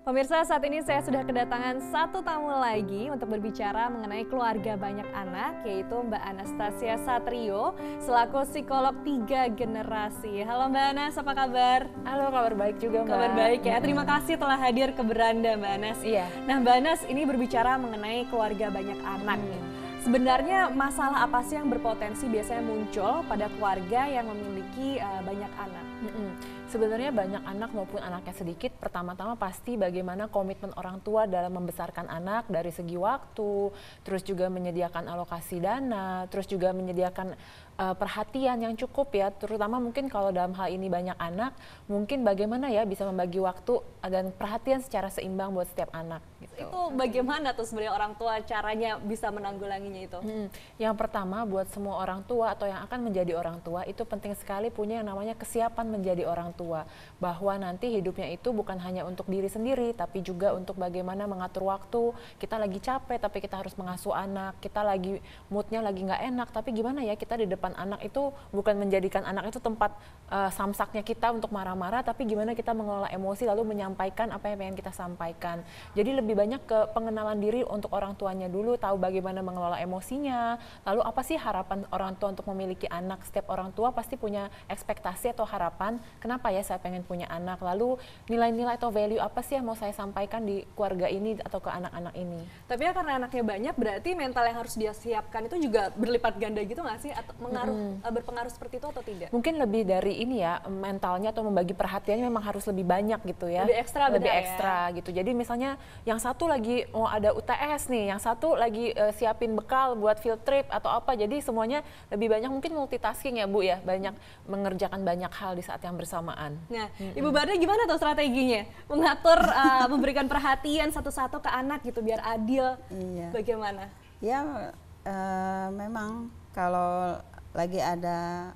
Pemirsa, saat ini saya sudah kedatangan satu tamu lagi untuk berbicara mengenai keluarga banyak anak, yaitu Mbak Anastasia Satrio, selaku psikolog tiga generasi. Halo Mbak Anas, apa kabar? Halo, kabar baik juga Mbak. Kabar baik ya. Terima kasih telah hadir ke beranda Mbak Anas. Iya. Nah Mbak Anas, ini berbicara mengenai keluarga banyak anak. Hmm. Sebenarnya masalah apa sih yang berpotensi biasanya muncul pada keluarga yang memiliki uh, banyak anak? Mm -mm. Sebenarnya banyak anak maupun anaknya sedikit, pertama-tama pasti bagaimana komitmen orang tua dalam membesarkan anak dari segi waktu, terus juga menyediakan alokasi dana, terus juga menyediakan uh, perhatian yang cukup ya, terutama mungkin kalau dalam hal ini banyak anak, mungkin bagaimana ya bisa membagi waktu dan perhatian secara seimbang buat setiap anak. Gitu. Itu bagaimana tuh sebenarnya orang tua caranya bisa menanggulanginya itu? Hmm, yang pertama buat semua orang tua atau yang akan menjadi orang tua itu penting sekali punya yang namanya kesiapan menjadi orang tua, bahwa nanti hidupnya itu bukan hanya untuk diri sendiri, tapi juga untuk bagaimana mengatur waktu. Kita lagi capek, tapi kita harus mengasuh anak. Kita lagi moodnya lagi nggak enak, tapi gimana ya kita di depan anak itu bukan menjadikan anak itu tempat uh, samsaknya kita untuk marah-marah, tapi gimana kita mengelola emosi lalu menyampaikan apa yang pengen kita sampaikan. Jadi lebih banyak ke pengenalan diri untuk orang tuanya dulu, tahu bagaimana mengelola emosinya, lalu apa sih harapan orang tua untuk memiliki anak. Setiap orang tua pasti punya ekspektasi atau harapan, kenapa ya saya pengen punya anak, lalu nilai-nilai atau value apa sih yang mau saya sampaikan di keluarga ini atau ke anak-anak ini. Tapi ya karena anaknya banyak, berarti mental yang harus dia siapkan itu juga berlipat ganda gitu nggak sih? Atau berpengaruh -hmm. berpengaruh seperti itu atau tidak? Mungkin lebih dari ini ya mentalnya atau membagi perhatiannya memang harus lebih banyak gitu ya. Lebih ekstra lebih ya. ekstra ya? gitu. Jadi misalnya yang satu lagi mau ada UTS nih, yang satu lagi uh, siapin bekal buat field trip atau apa. Jadi semuanya lebih banyak mungkin multitasking ya Bu ya, banyak mengerjakan banyak hal di saat yang bersamaan. Nah, -hmm. Ibu Barda gimana tuh strateginya? Mengatur uh, memberikan perhatian satu-satu ke anak gitu biar adil. Iya. Bagaimana? Ya uh, memang kalau lagi ada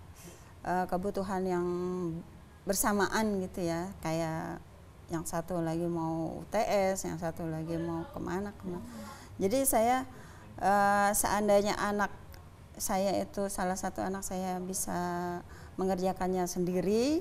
uh, kebutuhan yang bersamaan gitu ya kayak yang satu lagi mau UTS yang satu lagi mau kemana kemana jadi saya uh, seandainya anak saya itu salah satu anak saya bisa mengerjakannya sendiri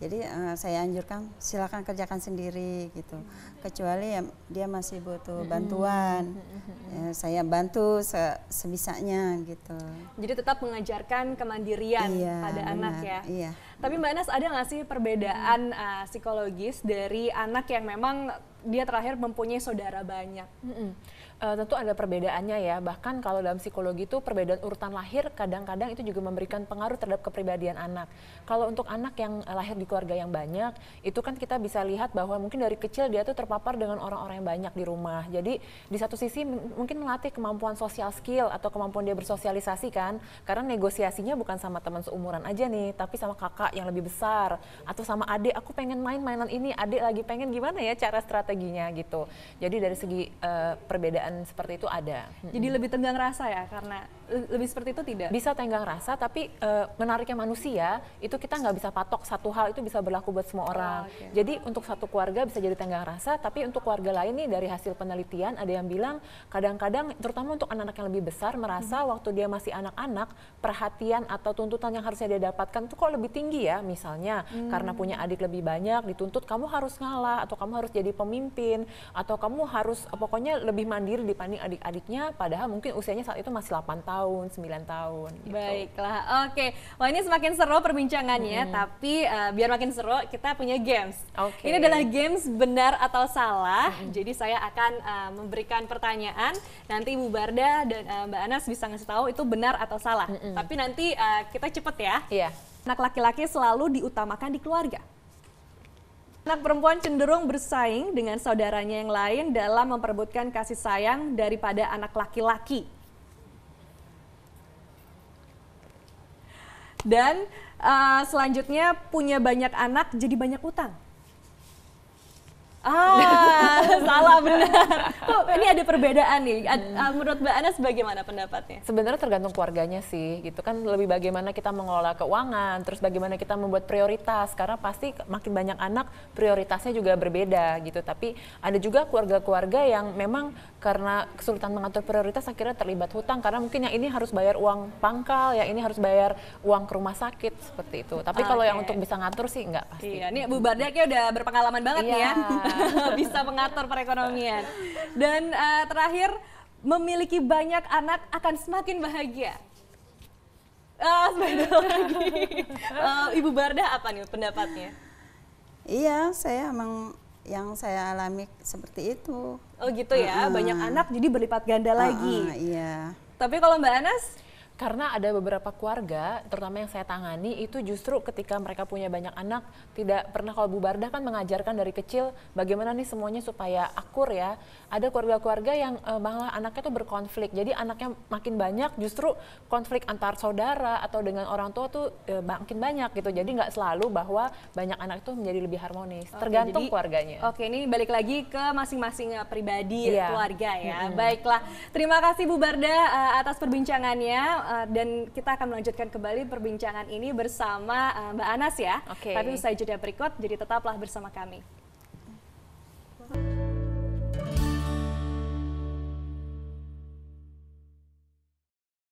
jadi uh, saya anjurkan silakan kerjakan sendiri gitu. Kecuali ya, dia masih butuh bantuan, ya, saya bantu se sebisanya gitu. Jadi tetap mengajarkan kemandirian iya, pada benar, anak ya. Iya. Tapi Mbak Nas ada nggak sih perbedaan hmm. uh, psikologis dari anak yang memang dia terakhir mempunyai saudara banyak? Hmm. Uh, tentu ada perbedaannya ya. Bahkan kalau dalam psikologi itu perbedaan urutan lahir kadang-kadang itu juga memberikan pengaruh terhadap kepribadian anak. Kalau untuk anak yang eh, lahir di keluarga yang banyak, itu kan kita bisa lihat bahwa mungkin dari kecil dia tuh terpapar dengan orang-orang yang banyak di rumah. Jadi di satu sisi mungkin melatih kemampuan sosial skill atau kemampuan dia bersosialisasi kan. Karena negosiasinya bukan sama teman seumuran aja nih, tapi sama kakak yang lebih besar atau sama adik aku pengen main mainan ini, adik lagi pengen gimana ya cara strateginya gitu. Jadi dari segi uh, perbedaan perbedaan seperti itu ada. Jadi hmm. lebih tenggang rasa ya karena lebih seperti itu tidak. Bisa tenggang rasa tapi e, menariknya manusia itu kita nggak bisa patok satu hal itu bisa berlaku buat semua oh, orang. Oh, okay. Jadi untuk satu keluarga bisa jadi tenggang rasa tapi untuk keluarga lain nih dari hasil penelitian ada yang bilang kadang-kadang terutama untuk anak-anak yang lebih besar merasa hmm. waktu dia masih anak-anak perhatian atau tuntutan yang harusnya dia dapatkan itu kok lebih tinggi ya misalnya hmm. karena punya adik lebih banyak dituntut kamu harus ngalah atau kamu harus jadi pemimpin atau kamu harus pokoknya lebih mandiri sendiri dibanding adik-adiknya padahal mungkin usianya saat itu masih 8 tahun, 9 tahun gitu. Baiklah. Oke. Wah, ini semakin seru perbincangannya, hmm. tapi uh, biar makin seru kita punya games. Okay. Ini adalah games benar atau salah. Hmm. Jadi saya akan uh, memberikan pertanyaan, nanti Ibu Barda dan uh, Mbak Anas bisa ngasih tahu itu benar atau salah. Hmm. Tapi nanti uh, kita cepet ya. Iya. Yeah. Anak laki-laki selalu diutamakan di keluarga. Anak perempuan cenderung bersaing dengan saudaranya yang lain dalam memperebutkan kasih sayang daripada anak laki-laki. Dan uh, selanjutnya punya banyak anak jadi banyak utang. Ah, salah benar. ini ada perbedaan nih. Ad, hmm. Menurut Mbak Anas bagaimana pendapatnya? Sebenarnya tergantung keluarganya sih, gitu kan lebih bagaimana kita mengelola keuangan, terus bagaimana kita membuat prioritas karena pasti makin banyak anak prioritasnya juga berbeda gitu. Tapi ada juga keluarga-keluarga yang memang karena kesulitan mengatur prioritas akhirnya terlibat hutang karena mungkin yang ini harus bayar uang pangkal, yang ini harus bayar uang ke rumah sakit seperti itu. Tapi okay. kalau yang untuk bisa ngatur sih enggak pasti. Iya, ini Bu Bardia kayak udah berpengalaman banget iya. nih ya. Iya. bisa mengatur ngatur perekonomian. Dan uh, terakhir, memiliki banyak anak akan semakin bahagia. Ah, uh, lagi. Uh, Ibu Barda apa nih pendapatnya? Iya, saya emang yang saya alami seperti itu. Oh gitu ya, uh, banyak anak jadi berlipat ganda uh, lagi. Uh, iya. Tapi kalau Mbak Anas karena ada beberapa keluarga, terutama yang saya tangani, itu justru ketika mereka punya banyak anak, tidak pernah kalau Bu Barda kan mengajarkan dari kecil bagaimana nih semuanya supaya akur ya. Ada keluarga-keluarga yang e, malah anaknya tuh berkonflik. Jadi anaknya makin banyak, justru konflik antar saudara atau dengan orang tua tuh eh, makin banyak gitu. Jadi nggak selalu bahwa banyak anak itu menjadi lebih harmonis. Oke, tergantung jadi, keluarganya. Oke, ini balik lagi ke masing-masing eh, pribadi iya. keluarga ya. Hmm. Baiklah, terima kasih Bu Barda atas perbincangannya Eh, dan kita akan melanjutkan kembali perbincangan ini bersama uh, Mbak Anas ya. Okay. Tapi usai jeda berikut, jadi tetaplah bersama kami.